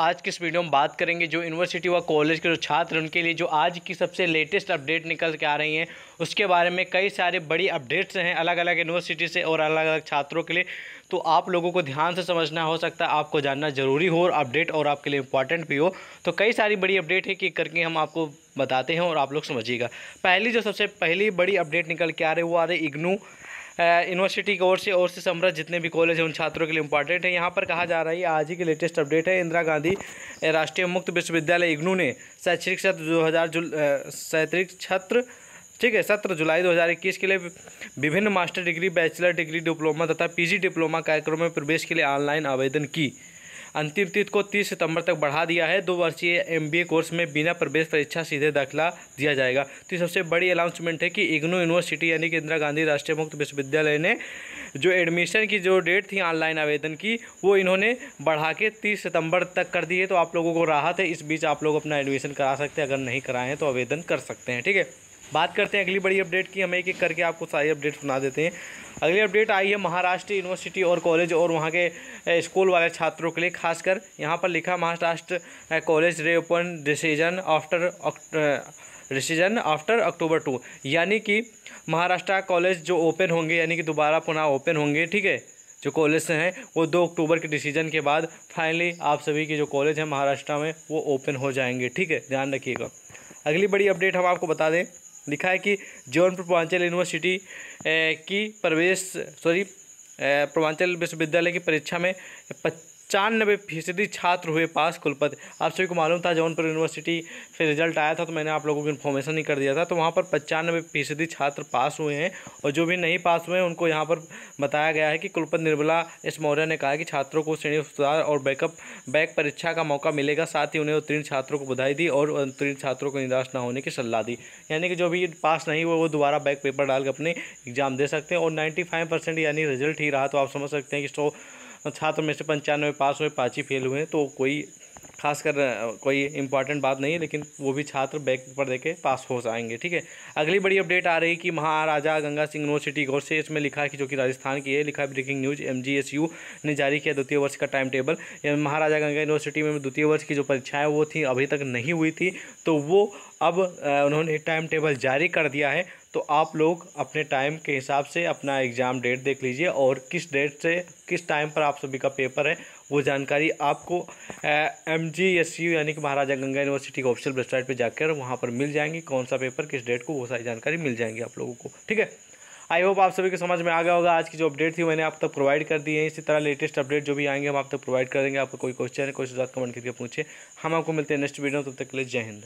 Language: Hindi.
आज की इस वीडियो में बात करेंगे जो यूनिवर्सिटी व कॉलेज के जो छात्र उनके लिए जो आज की सबसे लेटेस्ट अपडेट निकल के आ रही हैं उसके बारे में कई सारे बड़ी अपडेट्स हैं अलग अलग यूनिवर्सिटी से और अलग अलग छात्रों के लिए तो आप लोगों को ध्यान से समझना हो सकता है आपको जानना ज़रूरी हो और अपडेट और आपके लिए इंपॉर्टेंट भी हो तो कई सारी बड़ी अपडेट है कि करके हम आपको बताते हैं और आप लोग समझिएगा पहली जो सबसे पहली बड़ी अपडेट निकल के आ रही है वो आ रही इग्नू यूनिवर्सिटी की ओर से और से समृद्ध जितने भी कॉलेज हैं उन छात्रों के लिए इंपॉर्टेंट है यहाँ पर कहा जा रहा है आज ही की लेटेस्ट अपडेट है इंदिरा गांधी राष्ट्रीय मुक्त विश्वविद्यालय इग्नू ने शैक्षणिक सत्र दो हज़ार शैक्षणिक छत्र ठीक है सत्र जुलाई 2021 के लिए विभिन्न master degree bachelor degree diploma तथा पीजी डिप्लोमा कार्यक्रमों में प्रवेश के लिए ऑनलाइन आवेदन की अंतिम तिथि को 30 सितंबर तक बढ़ा दिया है दो वर्षीय एमबीए कोर्स में बिना प्रवेश परीक्षा सीधे दाखिला दिया जाएगा तो सबसे बड़ी अनाउंसमेंट है कि इग्नू यूनिवर्सिटी यानी कि इंदिरा गांधी राष्ट्रीय मुक्त विश्वविद्यालय ने जो एडमिशन की जो डेट थी ऑनलाइन आवेदन की वो इन्होंने बढ़ा के तीस सितंबर तक कर दी है तो आप लोगों को राहत है इस बीच आप लोग अपना एडमिशन करा सकते हैं अगर नहीं कराएं तो आवेदन कर सकते हैं ठीक है बात करते हैं अगली बड़ी अपडेट की हम एक एक करके आपको सारी अपडेट सुना देते हैं अगली अपडेट आई है महाराष्ट्र यूनिवर्सिटी और कॉलेज और वहाँ के स्कूल वाले छात्रों के लिए खासकर यहाँ पर लिखा Maharashtra college open decision after decision after October two यानी कि महाराष्ट्र कॉलेज जो ओपन होंगे यानी कि दोबारा पुनः ओपन होंगे ठीक है जो कॉलेज हैं वो दो अक्टूबर के डिसीजन के बाद फाइनली आप सभी के जो कॉलेज हैं महाराष्ट्र में वो ओपन हो जाएंगे ठीक है ध्यान रखिएगा अगली बड़ी अपडेट हम आपको बता दें लिखा है कि जौनपुर पूर्वांचल यूनिवर्सिटी की प्रवेश सॉरी पूर्वांचल विश्वविद्यालय की परीक्षा में चानबे फीसदी छात्र हुए पास कुलपति आप सभी को मालूम था जौनपुर यूनिवर्सिटी से रिजल्ट आया था तो मैंने आप लोगों को इन्फॉर्मेशन ही कर दिया था तो वहाँ पर पचानवे फीसदी छात्र पास हुए हैं और जो भी नहीं पास हुए हैं उनको यहाँ पर बताया गया है कि कुलपति निर्मला एस मौर्य ने कहा कि छात्रों को श्रेणी सुधार और बैकअप बैक परीक्षा का मौका मिलेगा साथ ही उन्हें उत्तीर्ण छात्रों को बधाई दी और उत्तीर्ण छात्रों को निराश न होने की सलाह दी यानी कि जो भी पास नहीं हुए वो दोबारा बैक पेपर डाल के अपने एग्जाम दे सकते हैं और नाइन्टी यानी रिजल्ट ही रहा तो आप समझ सकते हैं कि सौ छात्र तो में से पंचानवे पास हुए पाँच ही फेल हुए तो कोई खासकर कोई इंपॉर्टेंट बात नहीं है लेकिन वो भी छात्र बैक पर देके पास हो जाएंगे ठीक है अगली बड़ी अपडेट आ रही कि महाराजा गंगा सिंह यूनिवर्सिटी गौर से इसमें लिखा है कि जो कि राजस्थान की है लिखा है ब्रेकिंग न्यूज एम ने जारी किया द्वितीय वर्ष का time table Maharaja Ganga university में द्वितीय वर्ष की जो परीक्षाएँ वो थी अभी तक नहीं हुई थी तो वो अब उन्होंने टाइम टेबल जारी कर दिया है तो आप लोग अपने टाइम के हिसाब से अपना एग्ज़ाम डेट देख लीजिए और किस डेट से किस टाइम पर आप सभी का पेपर है वो जानकारी आपको एम जी एस यू यानी कि महाराजा गंगा यूनिवर्सिटी के ऑफिशियल वेबसाइट पर जाकर वहाँ पर मिल जाएंगी कौन सा पेपर किस डेट को वो सारी जानकारी मिल जाएंगी आप लोगों को ठीक है आई होप आप सभी को समझ में आ गया होगा आज की जो अपडेट थी मैंने आप तक प्रोवाइड कर दी है इसी तरह लेटेस्ट अपडेट जो भी आएंगे हम आप तक प्रोवाइड करेंगे आपको कोई क्वेश्चन है कोई सुझाव कमेंट करके पूछे हम आपको मिलते हैं नेक्स्ट वीडियो तब तो तक के लिए जय हिंद